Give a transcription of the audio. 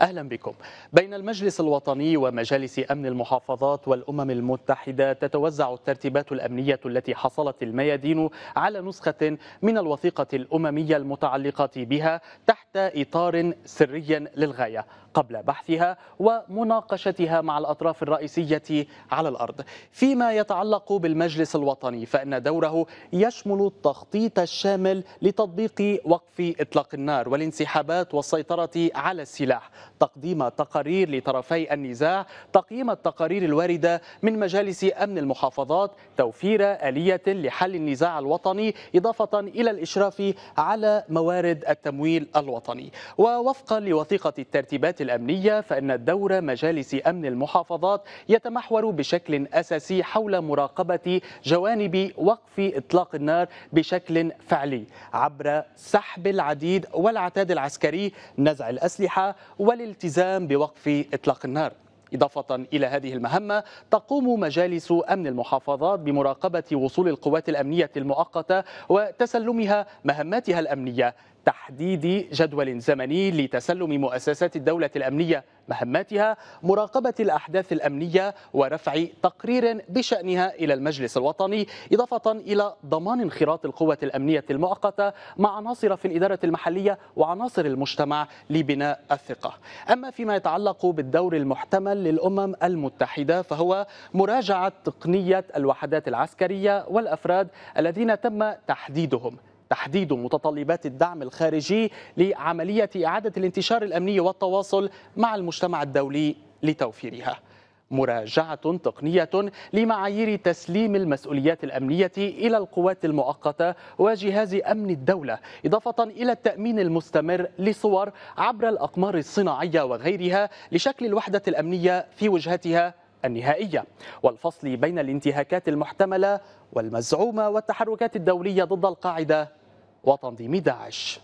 أهلا بكم بين المجلس الوطني ومجالس أمن المحافظات والأمم المتحدة تتوزع الترتيبات الأمنية التي حصلت الميادين على نسخة من الوثيقة الأممية المتعلقة بها تحت إطار سري للغاية قبل بحثها ومناقشتها مع الأطراف الرئيسية على الأرض فيما يتعلق بالمجلس الوطني فإن دوره يشمل التخطيط الشامل لتطبيق وقف إطلاق النار والانسحابات والسيطرة على السلاح تقديم تقارير لطرفي النزاع تقييم التقارير الواردة من مجالس أمن المحافظات توفير آلية لحل النزاع الوطني إضافة إلى الإشراف على موارد التمويل الوطني ووفقا لوثيقة الترتيبات الأمنية فإن دور مجالس أمن المحافظات يتمحور بشكل أساسي حول مراقبة جوانب وقف إطلاق النار بشكل فعلي عبر سحب العديد والعتاد العسكري نزع الأسلحة والالتزام بوقف إطلاق النار إضافة إلى هذه المهمة تقوم مجالس أمن المحافظات بمراقبة وصول القوات الأمنية المؤقتة وتسلمها مهماتها الأمنية تحديد جدول زمني لتسلم مؤسسات الدولة الأمنية مهماتها مراقبة الأحداث الأمنية ورفع تقرير بشأنها إلى المجلس الوطني إضافة إلى ضمان انخراط القوة الأمنية المؤقتة مع عناصر في الإدارة المحلية وعناصر المجتمع لبناء الثقة أما فيما يتعلق بالدور المحتمل للأمم المتحدة فهو مراجعة تقنية الوحدات العسكرية والأفراد الذين تم تحديدهم تحديد متطلبات الدعم الخارجي لعملية إعادة الانتشار الأمني والتواصل مع المجتمع الدولي لتوفيرها مراجعة تقنية لمعايير تسليم المسؤوليات الأمنية إلى القوات المؤقتة وجهاز أمن الدولة إضافة إلى التأمين المستمر لصور عبر الأقمار الصناعية وغيرها لشكل الوحدة الأمنية في وجهتها النهائية والفصل بين الانتهاكات المحتملة والمزعومة والتحركات الدولية ضد القاعدة وتنظيم داعش